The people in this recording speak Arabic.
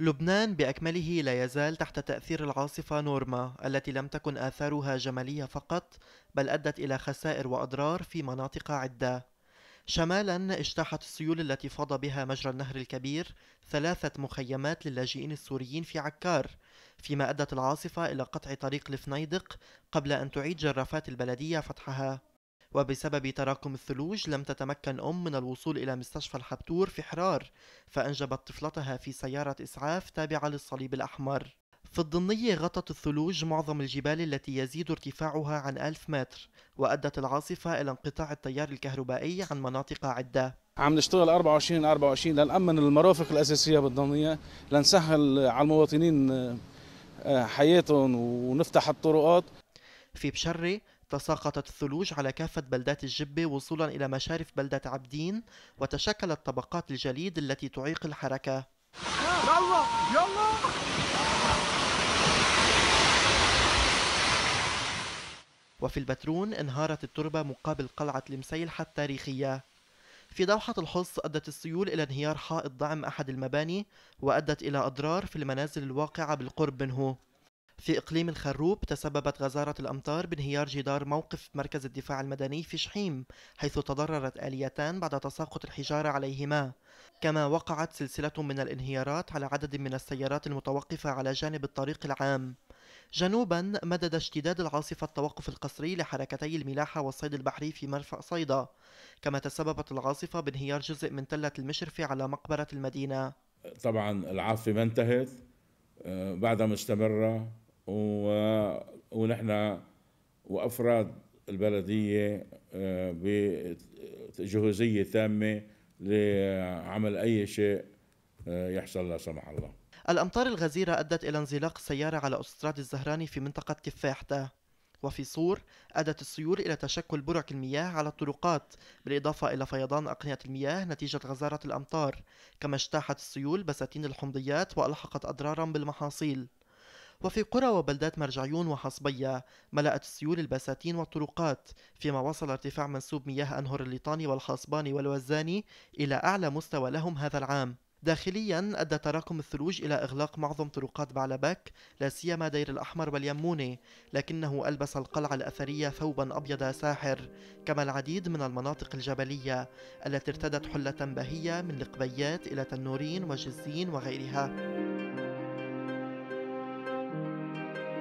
لبنان بأكمله لا يزال تحت تأثير العاصفة نورما التي لم تكن آثارها جمالية فقط بل أدت إلى خسائر وأضرار في مناطق عدة شمالا اجتاحت السيول التي فاض بها مجرى النهر الكبير ثلاثة مخيمات للاجئين السوريين في عكار فيما أدت العاصفة إلى قطع طريق الفنيدق قبل أن تعيد جرافات البلدية فتحها وبسبب تراكم الثلوج لم تتمكن أم من الوصول إلى مستشفى الحبتور في حرار فأنجبت طفلتها في سيارة إسعاف تابعة للصليب الأحمر في الضنية غطت الثلوج معظم الجبال التي يزيد ارتفاعها عن ألف متر وأدت العاصفة إلى انقطاع التيار الكهربائي عن مناطق عدة عم نشتغل 24 24 لنأمن المرافق الأساسية بالضمنية لنسهل على المواطنين آه، حياتهم ونفتح الطرقات في بشري تساقطت الثلوج على كافة بلدات الجبة وصولا إلى مشارف بلدة عبدين وتشكلت طبقات الجليد التي تعيق الحركة يلا يلا وفي البترون انهارت التربة مقابل قلعة المسيلحة التاريخية في دوحة الحص أدت السيول إلى انهيار حائط دعم أحد المباني وأدت إلى أضرار في المنازل الواقعة بالقرب منه في إقليم الخروب تسببت غزارة الأمطار بانهيار جدار موقف مركز الدفاع المدني في شحيم حيث تضررت آليتان بعد تساقط الحجارة عليهما كما وقعت سلسلة من الانهيارات على عدد من السيارات المتوقفة على جانب الطريق العام جنوبا مدد اشتداد العاصفة التوقف القسري لحركتي الملاحة والصيد البحري في مرفأ صيدا كما تسببت العاصفة بانهيار جزء من تلة المشرفة على مقبرة المدينة طبعا العاصفة ما انتهت آه، بعدها مستمرة و... ونحن وافراد البلديه آه، بجهوزيه تامه لعمل اي شيء آه، يحصل لا سمح الله. الامطار الغزيره ادت الى انزلاق سياره على استراد الزهراني في منطقه كفاحته. وفي صور أدت السيول إلى تشكل برك المياه على الطرقات بالإضافة إلى فيضان أقنية المياه نتيجة غزارة الأمطار كما اجتاحت السيول بساتين الحمضيات وألحقت أضرارا بالمحاصيل وفي قرى وبلدات مرجعيون وحصبية ملأت السيول البساتين والطرقات فيما وصل ارتفاع منسوب مياه أنهر الليطاني والحصباني والوزاني إلى أعلى مستوى لهم هذا العام داخليا أدى تراكم الثلوج إلى إغلاق معظم طرقات بعلبك لا سيما دير الأحمر واليموني لكنه ألبس القلعة الأثرية ثوبا أبيض ساحر كما العديد من المناطق الجبلية التي ارتدت حلة بهية من لقبيات إلى تنورين وجزين وغيرها